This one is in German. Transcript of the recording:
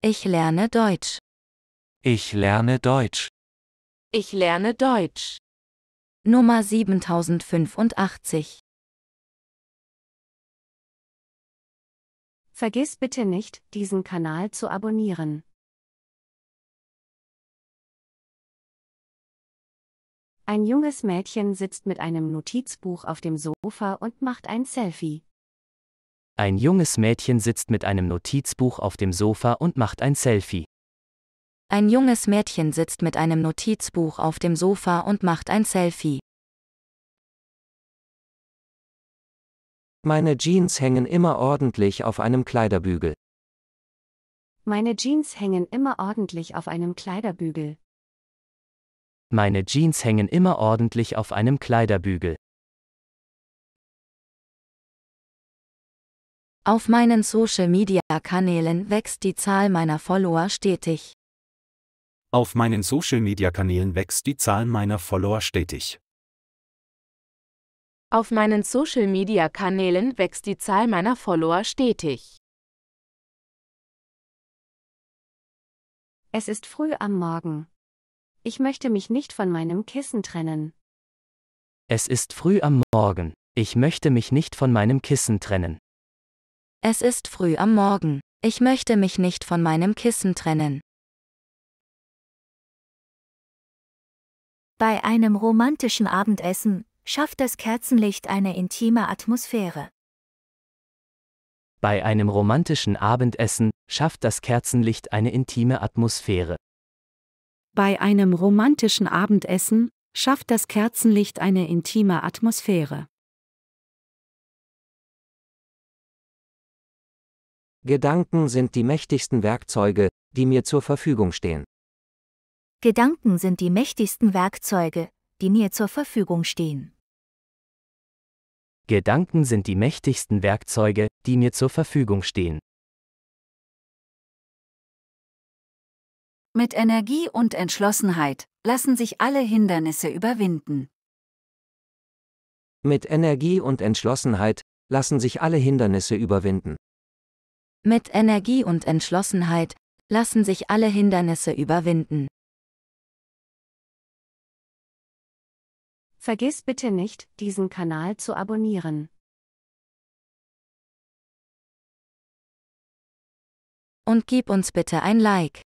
Ich lerne Deutsch. Ich lerne Deutsch. Ich lerne Deutsch. Nummer 7085. Vergiss bitte nicht, diesen Kanal zu abonnieren. Ein junges Mädchen sitzt mit einem Notizbuch auf dem Sofa und macht ein Selfie. Ein junges Mädchen sitzt mit einem Notizbuch auf dem Sofa und macht ein Selfie. Ein junges Mädchen sitzt mit einem Notizbuch auf dem Sofa und macht ein Selfie. Meine Jeans hängen immer ordentlich auf einem Kleiderbügel. Meine Jeans hängen immer ordentlich auf einem Kleiderbügel. Meine Jeans hängen immer ordentlich auf einem Kleiderbügel. Auf meinen Social-Media-Kanälen wächst die Zahl meiner Follower stetig. Auf meinen Social-Media-Kanälen wächst die Zahl meiner Follower stetig. Auf meinen Social-Media-Kanälen wächst die Zahl meiner Follower stetig. Es ist früh am Morgen. Ich möchte mich nicht von meinem Kissen trennen. Es ist früh am Morgen. Ich möchte mich nicht von meinem Kissen trennen. Es ist früh am Morgen. Ich möchte mich nicht von meinem Kissen trennen. Bei einem romantischen Abendessen schafft das Kerzenlicht eine intime Atmosphäre. Bei einem romantischen Abendessen schafft das Kerzenlicht eine intime Atmosphäre. Bei einem romantischen Abendessen schafft das Kerzenlicht eine intime Atmosphäre. Gedanken sind die mächtigsten Werkzeuge, die mir zur Verfügung stehen. Gedanken sind die mächtigsten Werkzeuge, die mir zur Verfügung stehen. Gedanken sind die mächtigsten Werkzeuge, die mir zur Verfügung stehen. Mit Energie und Entschlossenheit lassen sich alle Hindernisse überwinden. Mit Energie und Entschlossenheit lassen sich alle Hindernisse überwinden. Mit Energie und Entschlossenheit lassen sich alle Hindernisse überwinden. Vergiss bitte nicht, diesen Kanal zu abonnieren. Und gib uns bitte ein Like.